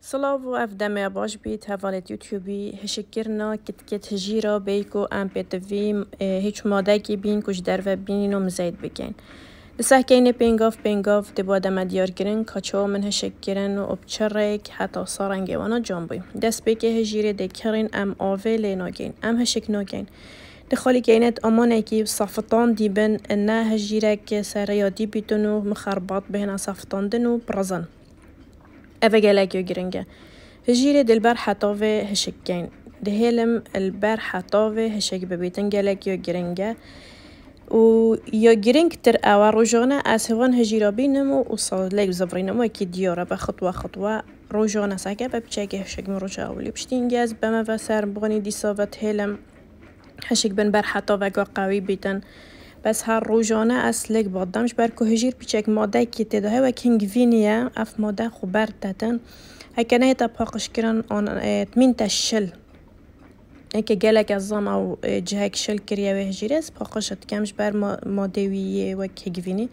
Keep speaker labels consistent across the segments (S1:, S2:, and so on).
S1: سلام و دمه باش بیت هفالت یوتیوبی. هشکرنا کت کت هجیرا بیکو ام بی هیچ کش ماده و بین و مزید بینینو مزید بکین لسه پینگاف پینگاف پینگاف با دمه دیار گرن کاچو من هشکرن و ابچرک حتا سارنگی وانا جنبی دست که هجیره دی کرن ام آوه لیناگین ام دی دخالی که اینت امانه که صفتان دیبن نه هجیره که سریادی بیتن و مخربات بهن صفتان دنو برزن افاجالاكيو جرينجا هجيري دي البارحة طوفي هشكين دهيلم البارحة طوفي هشك ببيتنجالاكيو جرينجا و يو جرينج تر اوا روجونا أسهون هجيرو بينمو وصل ليك زفرينمو اكي ديورا بخطوة خطوة روجونا ساكا ببتشاكي هشك من رجاو اللي بشتينجاز بما فاسار بغني دي صوفت هيلم هشك بن بارحة طوفي قوي بيتن بس هر روزانه از لک بادمش بر که هجیر پیچک ماده که تیده و کنگ وینیه اف ماده خوب برددن اگر تا پاقش کردن آن اتمین تا شل اینکه گلک از زم او جهک شل کریه و هجیره از کمش بر ماده ویه و کنگ وینی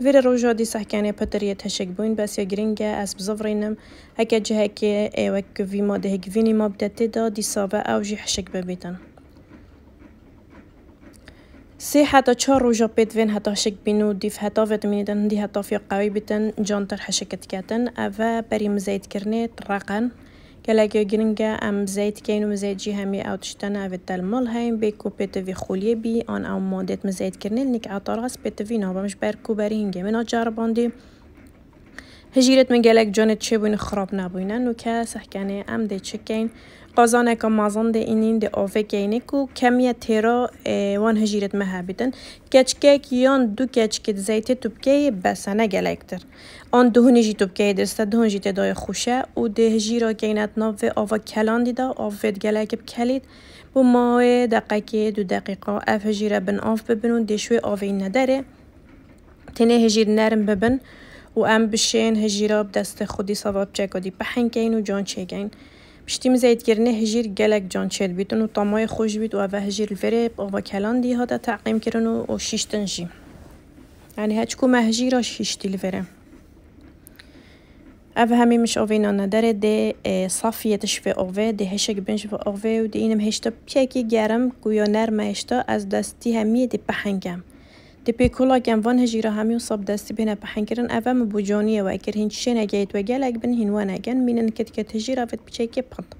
S1: ویر روزا دی سحکانه پتریه تشک بوین بس یا گرینگه از بزاورینم اکه جهکی ایوک وی ماده هگوینی ما بدتی دی او حشک ببیتن. سي حتى تشور تشهر وجبيت فين حتى هشك بينو ديف حتى فيت مني دن دي حتى في قوي بتن جون تر حشكت كاتن أفا بري مزايد كرنيت رقن كلاكي جرينجا أم زايد كينو مزايد جي همي أو تشتنا في تال مول مولهايم بي كو بيت في خولي بي ان أو مودت مزايد كرنيت نيك عطراس بيت في نوبا مش باركو بارينجا من أجار بوندي هجیرت من گلگ جان چه خراب نبوینه نو که سحکنه ام ده چکین قازانه که مازان ده اینین ده آفه گینه کو کمیه تیرا وان هجیرت مه بیدن کچکه یان دو کچکت زیتی توبکه بسنه گلگ در آن دهونی جی توبکه درسته دهون جی ده دای خوشه او ده هجیرا گینت ناوه آفه کلان دیده آفه گلک بکلید بو ماه دقیقه دو دقیقه اف هجیره بن آف ببنون دشوی آفه این نداره تنه هجیر نرم ببن و ام بشین هجیراب دست خودی سواب کدی پهنگین و جان بشتیم پشتیم گرنه هجیر گلک جان چل بیتون و تمای خوش بید و اوه هجیر الفریب و کلان دی دا تعقیم کرن و شیشتن جی یعنی هچکو را ششتی الفریب اوه همی مش اوه نانا داره ده صافیتش و اوه ده هشک بنش و اوه و ده اینم هشتا پیکی گرم گویا نرمه هشتا از دستی همیه ده پهنگم دپی کلاگم وان هجیرا همی و صاب دستی بینه پحن کرن اوه جانیه و اکر هین چشه نگیت و گلگ بن بین وان اگن مینن کت کت هجی را فت بچه که پند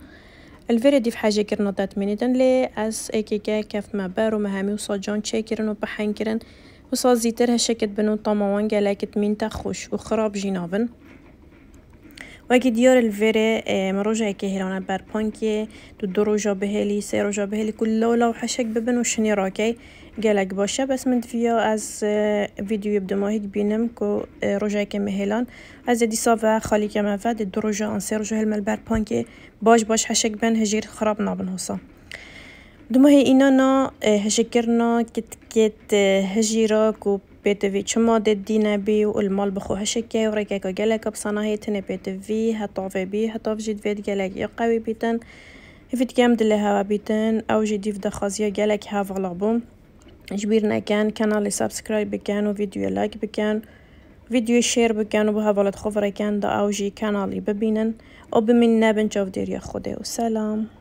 S1: الویر دیف حاجة كرنا دات مینیدن لی از اس اكيكا کف ما بارو پحن کرن و وبحنكرن زیتر هشکت بنو مین تا خوش و خراب وخراب و اگه دیار الفيري مروجا كي هیلانه بار پانکی دو دو دروجا بهالي سيروجا بهالي كل لولا حشک ببن و شنی راکی قالك بوشا بس من فيديو از فيديو اه، يبدو ماهيك بينم كو اه، رجا كما هيلان از دي صافا خالي كما فاد ان انسي رجا هلما البار بانكي باش باش حشك بان هجير خراب نابن هوصا دوما هي نا اه، هشكرنا كت كت هجيرا كو بيتفي تشما دد دينا بي والمال بخو هشكي وريكاكا قالك بصنا هي تنا بيتفي هطوفي بي هطوف جيت فيد قالك يقوي بيتن هفت كام دلها بيتن او جديف دخازيا قالك هاف غلابون جبيرنا كان كانالي سبسكرايب بكان وفيديو لايك بكان فيديو شير بكان وبها خبري كان دا اوجي كانالي ببينن وبمنا بنشوف دير يا خدي وسلام